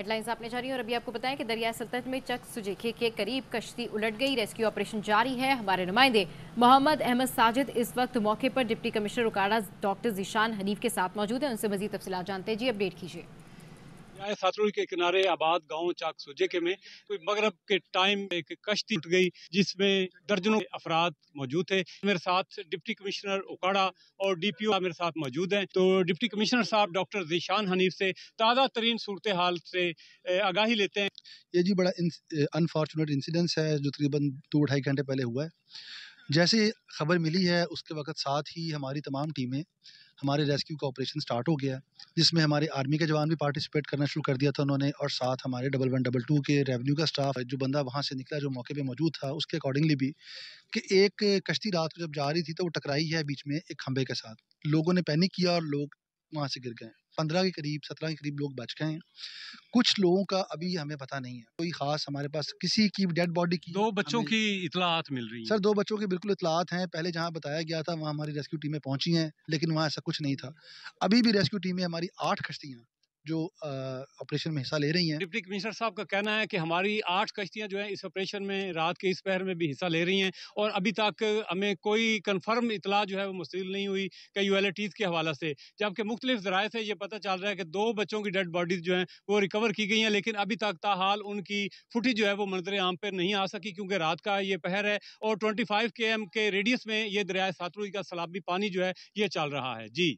headlines आपने जारी और अभी आपको बताएं कि दरिया सल्तनत में चक सुजेखे के करीब कश्ती उलट गई रेस्क्यू ऑपरेशन जारी है हमारे नुमाइंदे मोहम्मद अहमद साजिद इस वक्त मौके पर deputy commissioner Okara doctor Zeeshan Hanif के साथ मौजूद हैं उनसे मजीद तफसला जानते जी अपडेट कीजिए के किनारे आबाद गांव चाक सुजेके में कोई मगरब के टाइम एक कश्ती उठ गई जिसमें दर्जनों अफराद मौजूद थे मेरे साथ डिप्टी कमिश्नर उकाड़ा और डी पी ओ मेरे साथ मौजूद हैं तो डिप्टी कमिश्नर साहब डॉक्टर जीशान हनीफ से ताज़ा तरीन सूरत हाल से आगाही लेते हैं ये जी बड़ा अनफॉर्चुनेट इंसिडेंस है जो तकरीबन दो ढाई घंटे पहले हुआ है जैसे ख़बर मिली है उसके वक्त साथ ही हमारी तमाम टीमें हमारे रेस्क्यू का ऑपरेशन स्टार्ट हो गया जिसमें हमारे आर्मी के जवान भी पार्टिसिपेट करना शुरू कर दिया था उन्होंने और साथ हमारे डबल वन डबल टू के रेवेन्यू का स्टाफ जो बंदा वहाँ से निकला जो मौके पे मौजूद था उसके अकॉर्डिंगली भी कि एक कश्ती रात को जब जा रही थी तो वो टकराई है बीच में एक खंबे के साथ लोगों ने पैनिक किया और लोग वहाँ से गिर गए पंद्रह के करीब सत्रह के करीब लोग बच गए हैं कुछ लोगों का अभी हमें पता नहीं है कोई खास हमारे पास किसी की डेड बॉडी की दो बच्चों की इतलात मिल रही है सर दो बच्चों की बिल्कुल इतलात हैं पहले जहाँ बताया गया था वहाँ हमारी रेस्क्यू टीमें पहुँची हैं लेकिन वहाँ ऐसा कुछ नहीं था अभी भी रेस्क्यू टीमें हमारी आठ खश्तियाँ जो ऑपरेशन में हिस्सा ले रही हैं डिप्टी कमिश्नर साहब का कहना है कि हमारी आठ कश्तियां जो है इस ऑपरेशन में रात के इस पहर में भी हिस्सा ले रही हैं और अभी तक हमें कोई कन्फर्म इतला जो है वो मुस्तिल नहीं हुई कई यू के हवाले से जबकि मुख्तलिफ जराये से ये पता चल रहा है कि दो बच्चों की डेड बॉडीज जो हैं वो रिकवर की गई हैं लेकिन अभी तक ताहाल उनकी फुटी जो है वो मंजर आम पर नहीं आ सकी क्योंकि रात का ये पहर है और ट्वेंटी फाइव के एम के रेडियस में ये दरिया सातरुई का सलाबी पानी जो है ये चल रहा है जी